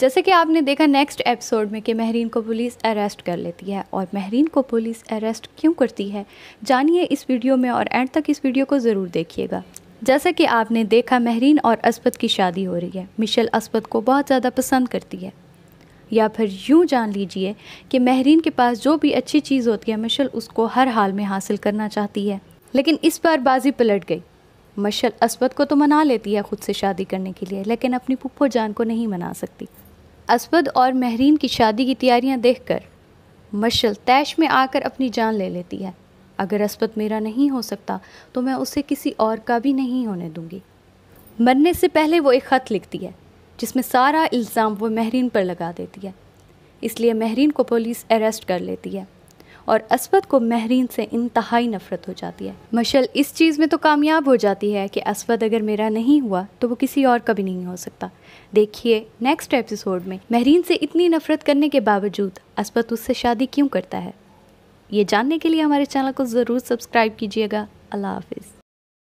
जैसे कि आपने देखा नेक्स्ट एपिसोड में कि महरीन को पुलिस अरेस्ट कर लेती है और महरीन को पुलिस अरेस्ट क्यों करती है जानिए इस वीडियो में और एंड तक इस वीडियो को ज़रूर देखिएगा जैसा कि आपने देखा महरीन और अस्पत की शादी हो रही है मिशेल अस्पत को बहुत ज़्यादा पसंद करती है या फिर यूँ जान लीजिए कि महरीन के पास जो भी अच्छी चीज़ होती है मिशल उसको हर हाल में हासिल करना चाहती है लेकिन इस बार बाजी पलट गई मशल अस्पत को तो मना लेती है ख़ुद से शादी करने के लिए लेकिन अपनी पुप्पो जान को नहीं मना सकती असद और महरीन की शादी की तैयारियां देखकर मशल तैश में आकर अपनी जान ले लेती है अगर असद मेरा नहीं हो सकता तो मैं उसे किसी और का भी नहीं होने दूंगी मरने से पहले वो एक ख़त लिखती है जिसमें सारा इल्ज़ाम वो महरीन पर लगा देती है इसलिए महरीन को पुलिस अरेस्ट कर लेती है और असवद को महरीन से इंतहाई नफरत हो जाती है मशल इस चीज़ में तो कामयाब हो जाती है कि असवद अगर मेरा नहीं हुआ तो वो किसी और का भी नहीं हो सकता देखिए नेक्स्ट एपिसोड में महरीन से इतनी नफरत करने के बावजूद असवद उससे शादी क्यों करता है ये जानने के लिए हमारे चैनल को ज़रूर सब्सक्राइब कीजिएगा अल्लाह हाफिज़